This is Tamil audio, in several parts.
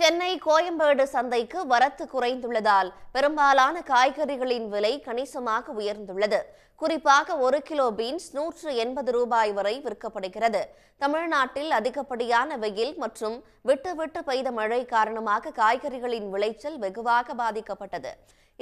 சென்னை கோயம்பேடு சந்தைக்கு வரத்து குறைந்துள்ளதால் பெரும்பாலான காய்கறிகளின் விலை கணிசமாக உயர்ந்துள்ளது குறிப்பாக ஒரு கிலோ பீன்ஸ் நூற்று எண்பது ரூபாய் வரை விற்கப்படுகிறது தமிழ்நாட்டில் அதிகப்படியான வெயில் மற்றும் விட்டு விட்டு பெய்த மழை காரணமாக காய்கறிகளின் விளைச்சல் வெகுவாக பாதிக்கப்பட்டது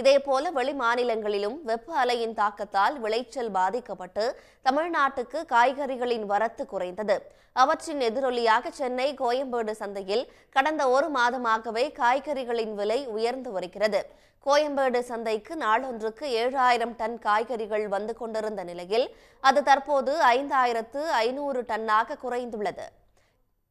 இதேபோல வெளி மாநிலங்களிலும் வெப்ப அலையின் தாக்கத்தால் விளைச்சல் பாதிக்கப்பட்டு தமிழ்நாட்டுக்கு காய்கறிகளின் வரத்து குறைந்தது அவற்றின் எதிரொலியாக சென்னை கோயம்பேடு சந்தையில் கடந்த ஒரு மாதம் மாதமாகவே காய்கறிகளின் விலை உயர்ந்து வருகிறது கோயம்பேடு சந்தைக்கு நாளொன்றுக்கு ஏழாயிரம் டன் காய்கறிகள் வந்து கொண்டிருந்த நிலையில் அது தற்போது ஐந்தாயிரத்து ஐநூறு டன்னாக குறைந்துள்ளது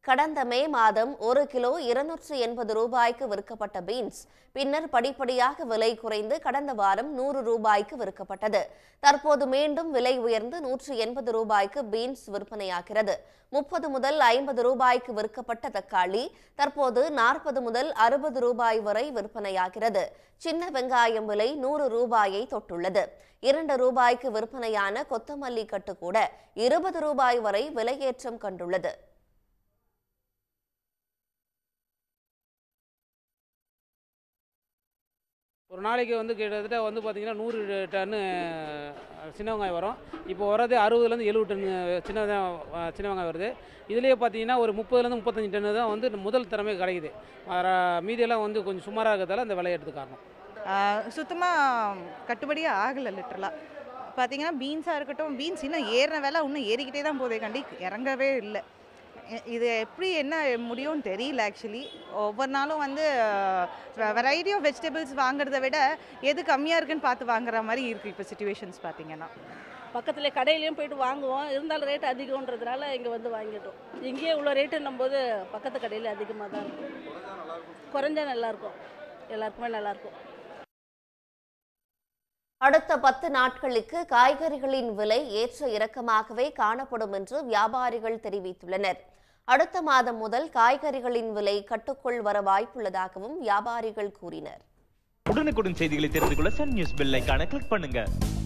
கடந்த மே மாதம் ஒரு கிலோ இருநூற்று எண்பது ரூபாய்க்கு விற்கப்பட்ட பீன்ஸ் பின்னர் படிப்படியாக விலை குறைந்து கடந்த வாரம் நூறு ரூபாய்க்கு விற்கப்பட்டது தற்போது மீண்டும் விலை உயர்ந்து நூற்று எண்பது ரூபாய்க்கு பீன்ஸ் விற்பனையாகிறது முப்பது முதல் ஐம்பது ரூபாய்க்கு விற்கப்பட்ட தக்காளி தற்போது நாற்பது முதல் அறுபது ரூபாய் வரை விற்பனையாகிறது சின்ன வெங்காயம் விலை நூறு ரூபாயை தொட்டுள்ளது இரண்டு ரூபாய்க்கு விற்பனையான கொத்தமல்லி கட்டு கூட இருபது ரூபாய் வரை விலையேற்றம் கண்டுள்ளது ஒரு நாளைக்கு வந்து கிட்டத்தட்ட வந்து பார்த்திங்கன்னா நூறு டன்னு சின்ன வெங்காயம் வரும் இப்போ வர்றது அறுபதுலேருந்து எழுபது டன் சின்ன சின்ன வெங்காயம் வருது இதுலேயே பார்த்தீங்கன்னா ஒரு முப்பதுலேருந்து முப்பத்தஞ்சு டன்னு தான் வந்து முதல் திறமை கிடைக்குது மீதியெல்லாம் வந்து கொஞ்சம் சுமாராக இருக்கிறதால அந்த விலை எடுத்து காரணம் சுத்தமாக கட்டுப்படியே ஆகலை லிட்டரலாக பார்த்தீங்கன்னா பீன்ஸாக இருக்கட்டும் பீன்ஸ் இன்னும் ஏறின வேலை இன்னும் ஏறிக்கிட்டே தான் போதே கண்டி இறங்கவே இல்லை இது எப்படி என்ன முடியும்னு தெரியல ஆக்சுவலி ஒவ்வொரு நாளும் வந்து வெரைட்டி ஆஃப் வெஜிடபிள்ஸ் வாங்குறத விட எது கம்மியாக இருக்குன்னு பார்த்து வாங்குற மாதிரி இருக்குது இப்போ சுச்சுவேஷன்ஸ் பார்த்தீங்கன்னா பக்கத்தில் கடையிலையும் போயிட்டு வாங்குவோம் இருந்தாலும் ரேட் அதிகம்ன்றதுனால இங்கே வந்து வாங்கிட்டோம் இங்கேயே இவ்வளோ ரேட்டுன்னும் போது பக்கத்து கடையில் அதிகமாக தான் இருக்கும் குறைஞ்சா நல்லாயிருக்கும் எல்லாருக்குமே நல்லாயிருக்கும் அடுத்த பத்து நாட்களுக்கு காய்கறிகளின் விலை ஏற்ற இறக்கமாகவே காணப்படும் என்று வியாபாரிகள் தெரிவித்துள்ளனர் அடுத்த மாதம் முதல் காய்கறிகளின் விலை கட்டுக்குள் வர வாய்ப்புள்ளதாகவும் வியாபாரிகள் கூறினர் உடனுக்குடன் செய்திகளை தெரிந்து கொள்ள சன் நியூஸ் பெல் கிளிக் பண்ணுங்க